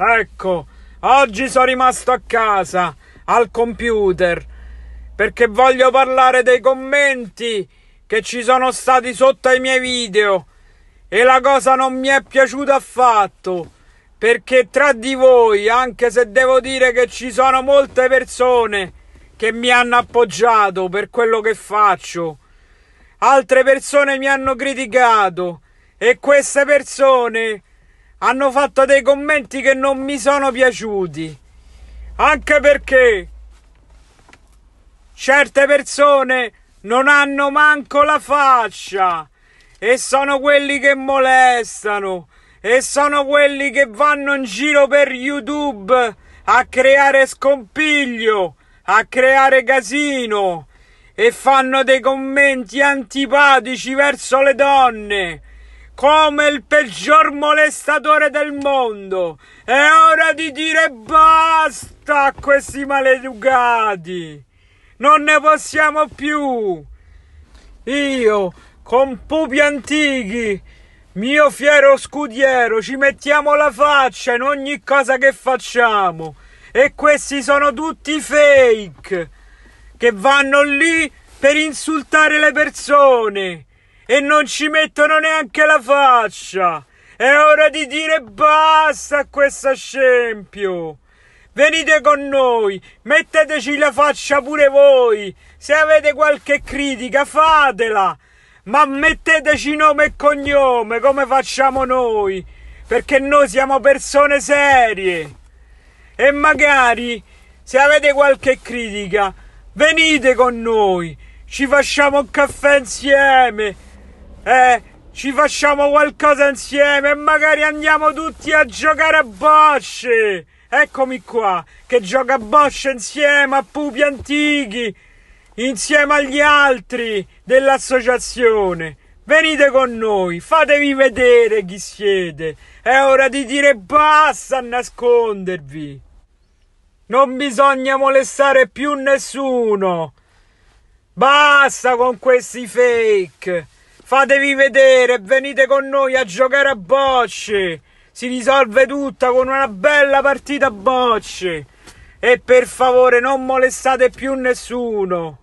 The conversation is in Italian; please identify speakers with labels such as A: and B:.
A: Ecco, oggi sono rimasto a casa, al computer, perché voglio parlare dei commenti che ci sono stati sotto ai miei video. E la cosa non mi è piaciuta affatto, perché tra di voi, anche se devo dire che ci sono molte persone che mi hanno appoggiato per quello che faccio, altre persone mi hanno criticato e queste persone hanno fatto dei commenti che non mi sono piaciuti. Anche perché certe persone non hanno manco la faccia e sono quelli che molestano e sono quelli che vanno in giro per YouTube a creare scompiglio, a creare casino e fanno dei commenti antipatici verso le donne come il peggior molestatore del mondo. È ora di dire basta a questi maleducati. Non ne possiamo più. Io, con pupi antichi, mio fiero scudiero, ci mettiamo la faccia in ogni cosa che facciamo. E questi sono tutti fake che vanno lì per insultare le persone e non ci mettono neanche la faccia. È ora di dire basta a questo scempio. Venite con noi, metteteci la faccia pure voi. Se avete qualche critica, fatela. Ma metteteci nome e cognome come facciamo noi, perché noi siamo persone serie. E magari, se avete qualche critica, venite con noi, ci facciamo un caffè insieme eh, ci facciamo qualcosa insieme e magari andiamo tutti a giocare a bocce. Eccomi qua, che gioca a bocce insieme a pupi antichi, insieme agli altri dell'associazione. Venite con noi, fatevi vedere chi siete. È ora di dire basta a nascondervi. Non bisogna molestare più nessuno. Basta con questi fake. Fatevi vedere, venite con noi a giocare a bocce. Si risolve tutta con una bella partita a bocce. E per favore non molestate più nessuno.